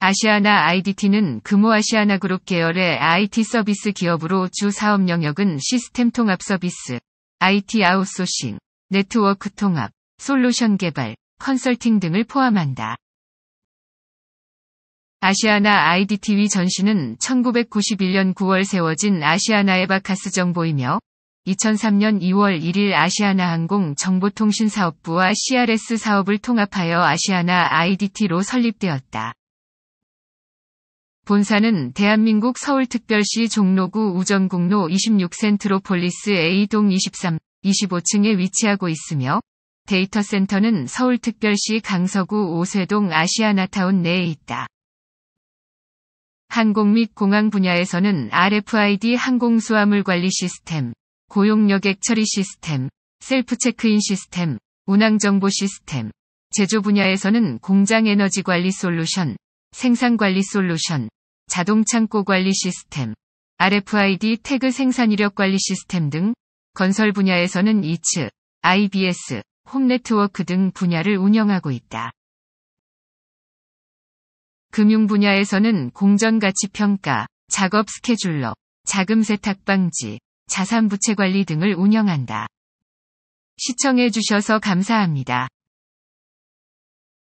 아시아나 IDT는 금호아시아나 그룹 계열의 IT 서비스 기업으로 주 사업 영역은 시스템 통합 서비스, IT 아웃소싱, 네트워크 통합, 솔루션 개발, 컨설팅 등을 포함한다. 아시아나 i d t 위 전시는 1991년 9월 세워진 아시아나 에바카스 정보이며 2003년 2월 1일 아시아나 항공 정보통신사업부와 CRS 사업을 통합하여 아시아나 IDT로 설립되었다. 본사는 대한민국 서울특별시 종로구 우정국로 26 센트로폴리스 A동 23, 25층에 위치하고 있으며 데이터 센터는 서울특별시 강서구 오세동 아시아나타운 내에 있다. 항공 및 공항 분야에서는 RFID 항공수화물 관리 시스템, 고용여객 처리 시스템, 셀프 체크인 시스템, 운항 정보 시스템, 제조 분야에서는 공장 에너지 관리 솔루션, 생산 관리 솔루션, 자동창고 관리 시스템, RFID 태그 생산 이력 관리 시스템 등 건설 분야에서는 이츠, IBS, 홈네트워크 등 분야를 운영하고 있다. 금융 분야에서는 공정가치평가, 작업 스케줄러, 자금 세탁 방지, 자산 부채 관리 등을 운영한다. 시청해 주셔서 감사합니다.